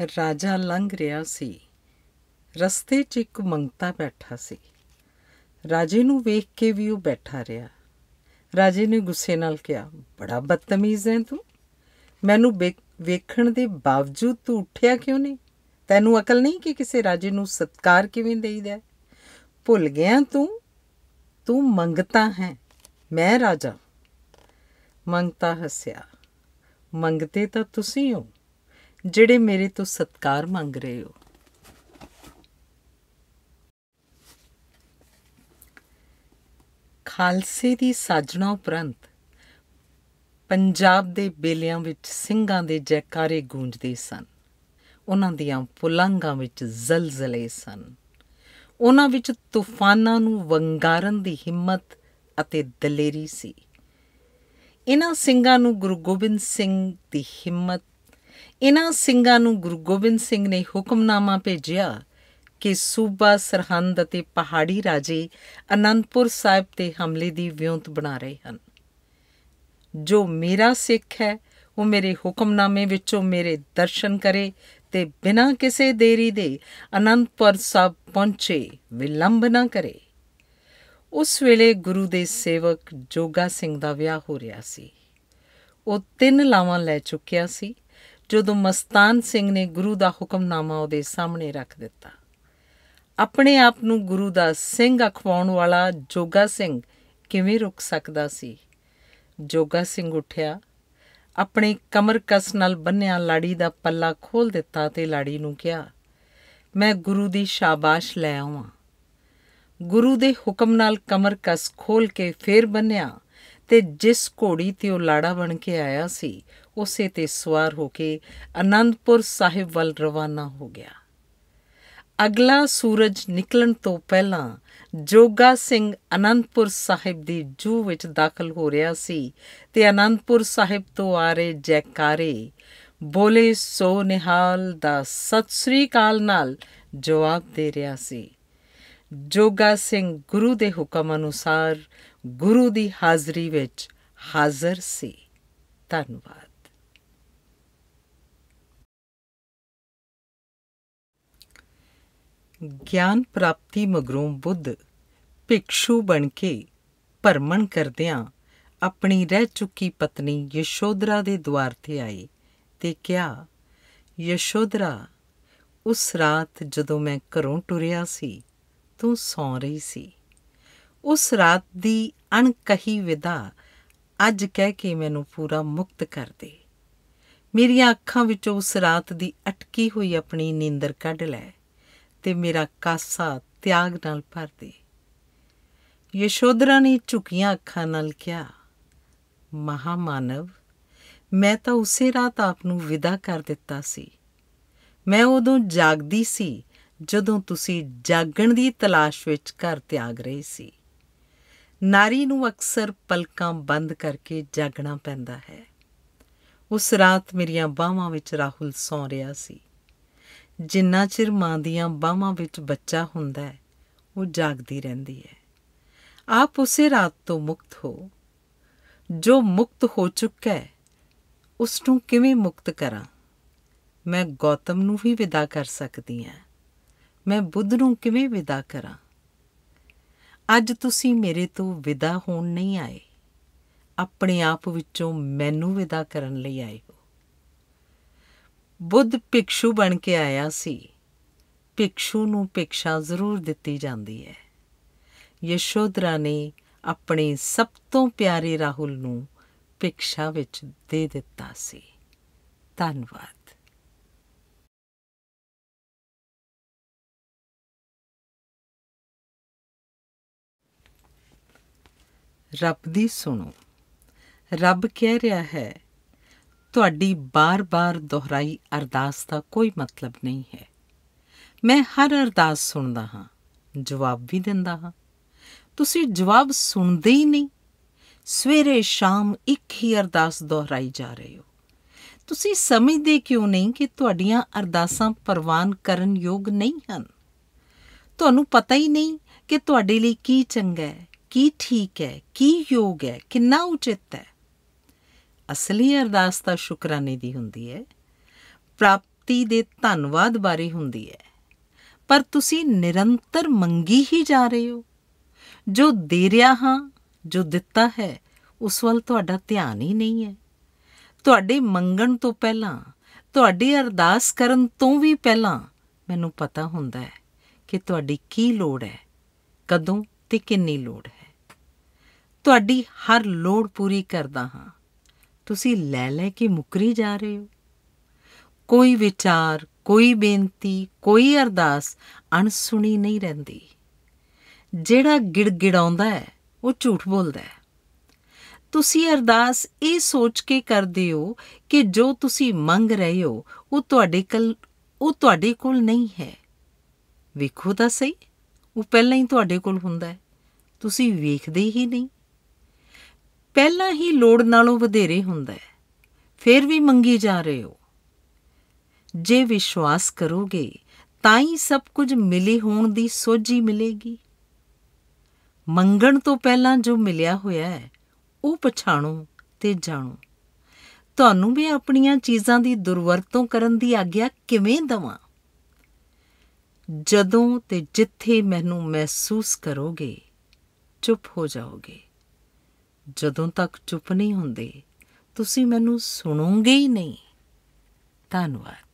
ਰਾਜਾ ਲੰਘ ਰਿਹਾ ਸੀ ਰਸਤੇ 'ਚ ਇੱਕ ਮੰਗਤਾ ਬੈਠਾ ਸੀ ਰਾਜੇ ਨੂੰ ਵੇਖ ਕੇ ਵੀ ਉਹ ਬੈਠਾ ਰਿਹਾ ਰਾਜੇ ਨੇ ਗੁੱਸੇ ਨਾਲ ਕਿਹਾ ਬੜਾ ਬਦਤਮੀਜ਼ ਹੈ ਤੂੰ ਮੈਨੂੰ ਵੇਖਣ ਦੇ ਬਾਵਜੂਦ ਤੂੰ ਉੱਠਿਆ ਕਿਉਂ ਨਹੀਂ ਤੈਨੂੰ ਅਕਲ ਨਹੀਂ ਕਿ ਕਿਸੇ ਰਾਜੇ ਨੂੰ ਸਤਕਾਰ ਕਿਵੇਂ ਦੇਈਦਾ ਭੁੱਲ ਗਿਆ ਤੂੰ ਤੂੰ ਮੰਗਤਾ ਹੈ ਮੈਂ ਰਾਜਾ ਮੰਗਤਾ ਹੱਸਿਆ ਮੰਗਤੇ ਤਾਂ ਤੁਸੀਂ ਹੋ ਜਿਹੜੇ ਮੇਰੇ ਤੋਂ ਸਤਕਾਰ ਮੰਗ ਰਹੇ ਹੋ ਖਾਲਸੇ ਦੀ ਸਾਜਣਾ ਉਪਰੰਤ ਪੰਜਾਬ ਦੇ ਬੇਲਿਆਂ ਵਿੱਚ ਸਿੰਘਾਂ ਦੇ ਜੈਕਾਰੇ ਗੂੰਜਦੇ ਸਨ ਉਹਨਾਂ ਦੀਆਂ ਪੁਲੰਗਾਂ ਵਿੱਚ ਜ਼ਲਜ਼ਲੇ ਸਨ ਉਹਨਾਂ ਵਿੱਚ ਤੂਫਾਨਾਂ ਨੂੰ ਵੰਗਾਰਨ ਦੀ ਹਿੰਮਤ ਅਤੇ ਦਲੇਰੀ ਸੀ ਇਹਨਾਂ ਸਿੰਘਾਂ ਨੂੰ ਗੁਰੂ ਗੋਬਿੰਦ ਸਿੰਘ ਦੀ ਹਿੰਮਤ ਇਨ੍ਹਾਂ ਸਿੰਘਾਂ ਨੂੰ ਗੁਰੂ ਗੋਬਿੰਦ ਸਿੰਘ ਨੇ ਹੁਕਮਨਾਮਾ ਭੇਜਿਆ ਕਿ ਸੂਬਾ ਸਰਹੰਦ ਅਤੇ ਪਹਾੜੀ ਰਾਜੇ ਅਨੰਦਪੁਰ ਸਾਹਿਬ ਤੇ ਹਮਲੇ ਦੀ ਵਿਉਂਤ ਬਣਾ ਰਹੇ ਹਨ ਜੋ ਮੇਰਾ ਸਿੱਖ ਹੈ ਉਹ ਮੇਰੇ ਹੁਕਮਨਾਮੇ ਵਿੱਚੋਂ ਮੇਰੇ ਦਰਸ਼ਨ ਕਰੇ ਤੇ ਬਿਨਾਂ ਕਿਸੇ ਦੇਰੀ ਦੇ ਅਨੰਦਪੁਰ ਸਾਹਿਬ ਪਹੁੰਚੇ ਵਿਲੰਬ ਨਾ ਕਰੇ ਉਸ ਵੇਲੇ ਗੁਰੂ ਦੇ ਸੇਵਕ ਜੋਗਾ ਸਿੰਘ ਦਾ ਵਿਆਹ ਹੋ ਰਿਹਾ ਸੀ ਉਹ ਤਿੰਨ ਲਾਵਾਂ ਲੈ ਚੁੱਕਿਆ ਸੀ ਜਦੋਂ ਮਸਤਾਨ ਸਿੰਘ ਨੇ ਗੁਰੂ ਦਾ ਹੁਕਮਨਾਮਾ ਉਹਦੇ ਸਾਹਮਣੇ ਰੱਖ ਦਿੱਤਾ ਆਪਣੇ ਆਪ ਨੂੰ ਗੁਰੂ ਦਾ ਸਿੰਘ ਅਖਵਾਉਣ ਵਾਲਾ ਜੋਗਾ ਸਿੰਘ ਕਿਵੇਂ ਰੁਕ ਸਕਦਾ ਸੀ ਜੋਗਾ ਸਿੰਘ ਉੱਠਿਆ ਆਪਣੇ ਕਮਰ ਕਸ ਨਾਲ ਬੰਨਿਆ ਲਾੜੀ ਦਾ ਪੱਲਾ ਖੋਲ ਦਿੱਤਾ ਤੇ ਲਾੜੀ ਨੂੰ ਕਿਹਾ ਮੈਂ ਗੁਰੂ ਦੀ ਸ਼ਾਬਾਸ਼ ਲੈ ਆਵਾਂ ਗੁਰੂ ਦੇ ਹੁਕਮ ਨਾਲ ਕਮਰ ਕਸ ਖੋਲ ਕੇ ਫੇਰ ਬੰਨਿਆ ਤੇ ਜਿਸ ਘੋੜੀ ਤੇ ਉਹ ਲਾੜਾ ਬਣ ਕੇ ਆਇਆ ਸੀ ਉਸੇ ਤੇ ਸਵਾਰ ਹੋ ਕੇ ਅਨੰਦਪੁਰ ਸਾਹਿਬ ਵੱਲ ਰਵਾਨਾ ਹੋ ਗਿਆ ਅਗਲਾ ਸੂਰਜ ਨਿਕਲਣ ਤੋਂ ਪਹਿਲਾਂ ਜੋਗਾ ਸਿੰਘ ਅਨੰਦਪੁਰ ਸਾਹਿਬ ਦੀ ਜੂ ਵਿੱਚ ਦਾਖਲ ਹੋ ਰਿਹਾ ਸੀ ਤੇ ਅਨੰਦਪੁਰ ਸਾਹਿਬ ਤੋਂ ਆ ਰਹੇ ਜੈਕਾਰੇ ਬੋਲੇ ਸੋ ਨਿਹਾਲ ਦਾ ਸਤਿ ਸ੍ਰੀ ਅਕਾਲ ਨਾਲ ਜਵਾਬ ਦੇ ਰਿਹਾ ਸੀ ਜੋਗਾ ਸਿੰਘ ਗੁਰੂ ਦੇ ਹੁਕਮ ਅਨੁਸਾਰ ਗੁਰੂ ਦੀ ਹਾਜ਼ਰੀ ਵਿੱਚ ਹਾਜ਼ਰ ਸੀ ਧੰਨਵਾਦ ਗਿਆਨ ਪ੍ਰਾਪਤੀ ਮਗਰੋਂ ਬੁੱਧ ਭਿਕਸ਼ੂ ਬਣ ਕੇ ਪਰਮਣ ਕਰਦਿਆਂ ਆਪਣੀ ਰਹਿ ਚੁੱਕੀ ਪਤਨੀ ਯਸ਼ੋਦਰਾ ਦੇ ਦਵਾਰ ਤੇ ਆਏ ਤੇ ਕਿਹਾ ਯਸ਼ੋਦਰਾ ਉਸ ਰਾਤ ਜਦੋਂ ਮੈਂ ਘਰੋਂ ਟੁਰਿਆ ਸੀ ਤੂੰ ਸੌਂ ਰਹੀ ਸੀ ਉਸ ਰਾਤ ਦੀ ਅਣਕਹੀ ਵਿਦਾ ਅੱਜ ਕਹਿ ਕੇ ਮੈਨੂੰ ਪੂਰਾ ਮੁਕਤ ਕਰ ਦੇ ਮੇਰੀਆਂ ਅੱਖਾਂ ਵਿੱਚੋਂ ਉਸ ਰਾਤ ਦੀ ਅਟਕੀ ਹੋਈ ਆਪਣੀ ਨੀਂਦਰ ਕੱਢ ਲੈ ਤੇ ਮੇਰਾ ਕਾਸਾ ਤਿਆਗ ਨਾਲ ਭਰ ਦੇ ਯਸ਼ੋਦਰਾ ਨੇ ਝੁਕੀਆਂ ਅੱਖਾਂ ਨਾਲ ਕਿਹਾ ਮਹਾਮਾਨਵ ਮੈਂ ਤਾਂ ਉਸੇ ਰਾਤ ਆਪ ਨੂੰ ਵਿਦਾ ਕਰ ਦਿੱਤਾ ਸੀ ਮੈਂ ਉਦੋਂ ਜਾਗਦੀ ਸੀ ਜਦੋਂ ਤੁਸੀਂ ਜਾਗਣ ਦੀ ਤਲਾਸ਼ ਵਿੱਚ ਘਰ ਤਿਆਗ ਰਹੇ ਸੀ ਨਾਰੀ ਨੂੰ ਅਕਸਰ ਪਲਕਾਂ ਬੰਦ ਕਰਕੇ ਜਾਗਣਾ ਪੈਂਦਾ ਹੈ ਉਸ ਰਾਤ ਮੇਰੀਆਂ ਬਾਹਾਂ ਵਿੱਚ ਰਾਹੁਲ ਸੌਂ ਰਿਹਾ ਸੀ ਜਿੰਨਾ ਚਿਰ ਮਾਂ ਦੀਆਂ ਬਾਹਾਂ ਵਿੱਚ ਬੱਚਾ ਹੁੰਦਾ ਹੈ ਉਹ ਜਾਗਦੀ ਰਹਿੰਦੀ ਹੈ ਆਪ ਉਸੇ ਰਾਤ ਤੋਂ ਮੁਕਤ ਹੋ ਜੋ ਮੁਕਤ ਹੋ ਚੁੱਕਾ ਹੈ ਉਸ ਨੂੰ ਕਿਵੇਂ ਮੁਕਤ ਕਰਾਂ ਮੈਂ ਗੌਤਮ ਨੂੰ ਵੀ ਵਿਦਾ ਕਰ ਸਕਦੀ ਹਾਂ ਮੈਂ ਬੁੱਧ ਨੂੰ ਕਿਵੇਂ ਵਿਦਾ ਕਰਾਂ ਅੱਜ ਤੁਸੀਂ ਮੇਰੇ ਤੋਂ ਵਿਦਾ ਹੋਣ ਨਹੀਂ ਆਏ ਆਪਣੇ ਆਪ ਵਿੱਚੋਂ ਮੈਨੂੰ ਵਿਦਾ ਕਰਨ ਲਈ ਆਏ ਹੋ ਬੁੱਧ ਭਿਕਸ਼ੂ ਬਣ ਕੇ ਆਇਆ ਸੀ ਭਿਕਸ਼ੂ ਨੂੰ ਭਿਕਸ਼ਾ ਜ਼ਰੂਰ ਦਿੱਤੀ ਜਾਂਦੀ ਹੈ ਯਸ਼ੋਦਰਾ ਨੇ ਆਪਣੇ ਸਭ ਤੋਂ ਪਿਆਰੇ ਰਾਹੁਲ ਨੂੰ ਭਿਕਸ਼ਾ ਵਿੱਚ ਦੇ ਦਿੱਤਾ ਸੀ ਧੰਨਵਾਦ ਰੱਬ ਦੀ ਸੁਣੋ ਰੱਬ ਕਹਿ ਰਿਹਾ ਹੈ ਤੁਹਾਡੀ ਬਾਰ-ਬਾਰ ਦੁਹਰਾਈ ਅਰਦਾਸ ਦਾ ਕੋਈ ਮਤਲਬ ਨਹੀਂ ਹੈ ਮੈਂ ਹਰ ਅਰਦਾਸ ਸੁਣਦਾ ਹਾਂ ਜਵਾਬ ਵੀ ਦਿੰਦਾ ਹਾਂ ਤੁਸੀਂ ਜਵਾਬ ਸੁਣਦੇ ਹੀ ਨਹੀਂ ਸਵੇਰੇ ਸ਼ਾਮ ਇੱਕ ਹੀ ਅਰਦਾਸ ਦੁਹਰਾਈ ਜਾ ਰਹੇ ਹੋ ਤੁਸੀਂ ਸਮਝਦੇ ਕਿਉਂ ਨਹੀਂ ਕਿ ਤੁਹਾਡੀਆਂ ਅਰਦਾਸਾਂ ਪ੍ਰਵਾਨ ਕਰਨ ਯੋਗ ਨਹੀਂ ਹਨ ਤੁਹਾਨੂੰ ਪਤਾ ਹੀ ਨਹੀਂ ਕਿ ਤੁਹਾਡੇ ਲਈ ਕੀ ਚੰਗਾ ਹੈ ਕੀ ਠੀਕ ਹੈ ਕੀ ਯੋਗ ਹੈ ਕਿੰਨਾ ਉਚਿਤ ਹੈ ਅਸਲੀ ਅਰਦਾਸ ਤਾਂ ਸ਼ੁਕਰਾਨੇ ਦੀ ਹੁੰਦੀ ਹੈ ਪ੍ਰਾਪਤੀ ਦੇ ਧੰਨਵਾਦ ਬਾਰੇ ਹੁੰਦੀ ਹੈ ਪਰ ਤੁਸੀਂ ਨਿਰੰਤਰ ਮੰਗੀ ਹੀ ਜਾ ਰਹੇ ਹੋ ਜੋ ਦੇ ਰਿਹਾ ਹਾਂ ਜੋ ਦਿੱਤਾ ਹੈ ਉਸ ਵੱਲ ਤੁਹਾਡਾ ਧਿਆਨ ਹੀ ਨਹੀਂ ਹੈ ਤੁਹਾਡੇ ਮੰਗਣ ਤੋਂ ਪਹਿਲਾਂ ਤੁਹਾਡੀ ਅਰਦਾਸ ਕਰਨ ਤੋਂ ਵੀ ਪਹਿਲਾਂ ਮੈਨੂੰ ਪਤਾ ਹੁੰਦਾ ਹੈ ਕਿ ਤੁਹਾਡੀ ਕੀ ਲੋੜ ਹੈ ਕਦੋਂ ਤੇ ਕਿੰਨੀ ਲੋੜ ਹੈ ਤੁਹਾਡੀ ਹਰ ਲੋੜ ਪੂਰੀ ਕਰਦਾ ਹਾਂ ਤੁਸੀਂ ਲੈ ਲੈ ਕੇ ਮੁਕਰੀ ਜਾ ਰਹੇ ਹੋ ਕੋਈ ਵਿਚਾਰ ਕੋਈ ਬੇਨਤੀ ਕੋਈ ਅਰਦਾਸ ਅਣਸੁਣੀ ਨਹੀਂ ਰਹਿੰਦੀ ਜਿਹੜਾ ਗਿੜਗਿੜਾਉਂਦਾ ਹੈ ਉਹ ਝੂਠ ਬੋਲਦਾ ਹੈ ਤੁਸੀਂ ਅਰਦਾਸ ਇਹ ਸੋਚ ਕੇ ਕਰਦੇ ਹੋ ਕਿ ਜੋ ਤੁਸੀਂ ਮੰਗ ਰਹੇ ਹੋ ਉਹ ਤੁਹਾਡੇ ਕੋਲ ਉਹ ਤੁਹਾਡੇ ਕੋਲ ਨਹੀਂ ਹੈ ਵੇਖੋ ਤਾਂ ਸਹੀ ਉਹ ਪਹਿਲਾਂ ਹੀ ਤੁਹਾਡੇ ਕੋਲ ਹੁੰਦਾ ਹੈ ਤੁਸੀਂ ਵੇਖਦੇ ਹੀ ਨਹੀਂ ਪਹਿਲਾਂ ਹੀ ਲੋੜ ਨਾਲੋਂ ਵਧੇਰੇ ਹੁੰਦਾ ਹੈ ਫਿਰ ਵੀ ਮੰਗੀ ਜਾ ਰਹੇ ਹੋ ਜੇ ਵਿਸ਼ਵਾਸ ਕਰੋਗੇ ਤਾਂ ਹੀ ਸਭ ਕੁਝ ਮਿਲੇ ਹੋਣ ਦੀ ਸੋਝੀ ਮਿਲੇਗੀ ਮੰਗਣ ਤੋਂ ਪਹਿਲਾਂ ਜੋ ਮਿਲਿਆ ਹੋਇਆ ਹੈ ਉਹ ਪਛਾਣੋ ਤੇ ਜਾਣੋ ਤੁਹਾਨੂੰ ਵੀ ਆਪਣੀਆਂ ਚੀਜ਼ਾਂ ਦੀ ਦੁਰਵਰਤੋਂ ਕਰਨ ਦੀ ਆਗਿਆ ਕਿਵੇਂ ਦਵਾਂ ਜਦੋਂ ਤੇ ਜਿੱਥੇ ਮੈਨੂੰ ਮਹਿਸੂਸ ਕਰੋਗੇ ਚੁੱਪ ਹੋ ਜਾਓਗੇ ਜਦੋਂ ਤੱਕ ਚੁੱਪ ਨਹੀਂ ਹੁੰਦੇ ਤੁਸੀਂ ਮੈਨੂੰ ਸੁਣੋਗੇ ਹੀ ਨਹੀਂ ਧੰਨਵਾਦ